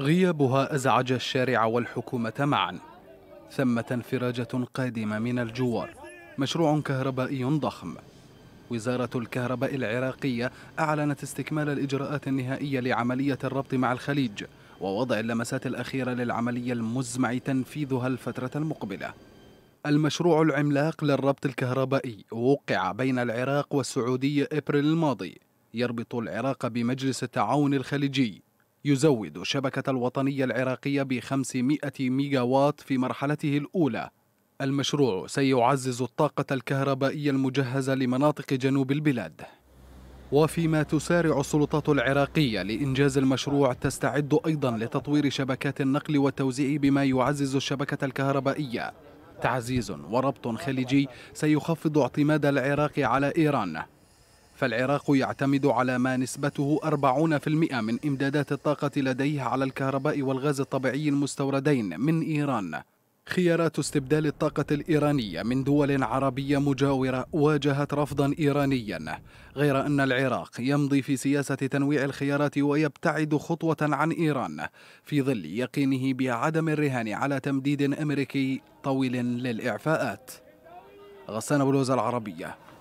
غيابها أزعج الشارع والحكومة معا ثمة انفراجة قادمة من الجوار مشروع كهربائي ضخم وزارة الكهرباء العراقية أعلنت استكمال الإجراءات النهائية لعملية الربط مع الخليج ووضع اللمسات الأخيرة للعملية المزمع تنفيذها الفترة المقبلة المشروع العملاق للربط الكهربائي وقع بين العراق والسعودية إبريل الماضي يربط العراق بمجلس التعاون الخليجي يزود الشبكة الوطنية العراقية ب 500 ميجاوات في مرحلته الأولى المشروع سيعزز الطاقة الكهربائية المجهزة لمناطق جنوب البلاد وفيما تسارع السلطات العراقية لإنجاز المشروع تستعد أيضا لتطوير شبكات النقل والتوزيع بما يعزز الشبكة الكهربائية تعزيز وربط خليجي سيخفض اعتماد العراق على إيران فالعراق يعتمد على ما نسبته 40% من إمدادات الطاقة لديه على الكهرباء والغاز الطبيعي المستوردين من إيران خيارات استبدال الطاقة الإيرانية من دول عربية مجاورة واجهت رفضا إيرانيا غير أن العراق يمضي في سياسة تنويع الخيارات ويبتعد خطوة عن إيران في ظل يقينه بعدم الرهان على تمديد أمريكي طويل للإعفاءات غسان بلوز العربية